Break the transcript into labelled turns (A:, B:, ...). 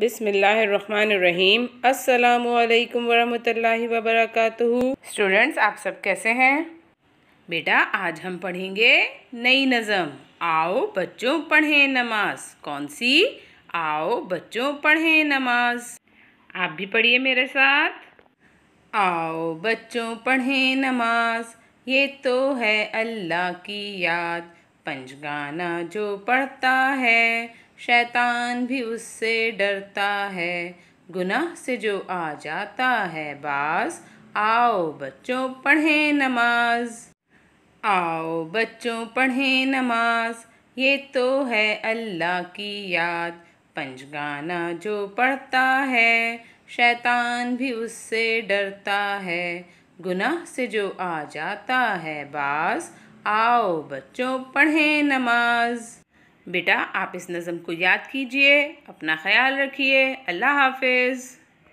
A: बिसमीम अल्लाम वरहमतुल्लाहि वबरकातुहू स्टूडेंट्स आप सब कैसे हैं बेटा आज हम पढ़ेंगे नई नज़म आओ बच्चों पढ़ें नमाज कौन सी आओ बच्चों पढ़ें नमाज आप भी पढ़िए मेरे साथ आओ बच्चों पढ़ें नमाज ये तो है अल्लाह की याद पंचगाना जो पढ़ता है शैतान भी उससे डरता है गुनाह से जो आ जाता है बाज आओ बच्चों पढ़ें नमाज आओ बच्चों पढ़ें नमाज ये तो है अल्लाह की याद पंचगाना जो पढ़ता है शैतान भी उससे डरता है गुनाह से जो आ जाता है बाज आओ बच्चों पढ़ें नमाज़ बेटा आप इस नज़म को याद कीजिए अपना ख्याल रखिए अल्लाह हाफिज़